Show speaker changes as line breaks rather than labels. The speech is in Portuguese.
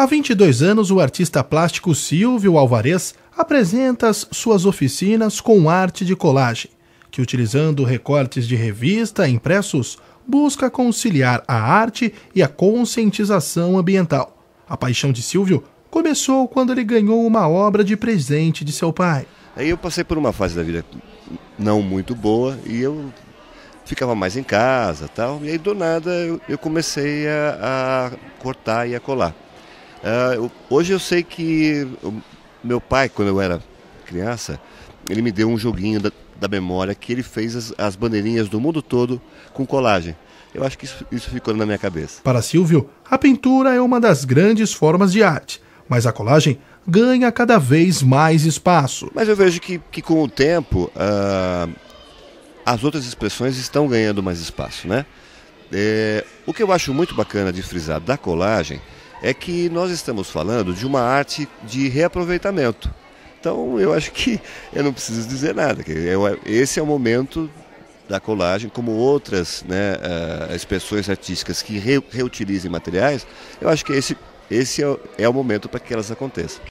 Há 22 anos, o artista plástico Silvio Alvarez apresenta suas oficinas com arte de colagem, que utilizando recortes de revista impressos, busca conciliar a arte e a conscientização ambiental. A paixão de Silvio começou quando ele ganhou uma obra de presente de seu pai.
Aí eu passei por uma fase da vida não muito boa e eu ficava mais em casa tal. E aí do nada eu, comecei a, a cortar e a colar. Uh, hoje eu sei que meu pai, quando eu era criança, ele me deu um joguinho da, da memória que ele fez as, as, bandeirinhas do mundo todo com colagem. Eu acho que isso, isso ficou na minha cabeça.
Para Silvio, a pintura é uma das grandes formas de arte, mas a colagem ganha cada vez mais espaço. Mas
eu vejo que, que com o tempo uh, as outras expressões estão ganhando mais espaço, né? É, o que eu acho muito bacana de frisar da colagem é que nós estamos falando de uma arte de reaproveitamento. Então eu acho que eu não preciso dizer nada. Esse é o momento da colagem, como outras né, eh, expressões artísticas que re reutilizem materiais, eu acho que esse, esse é o, é o momento para que elas aconteçam.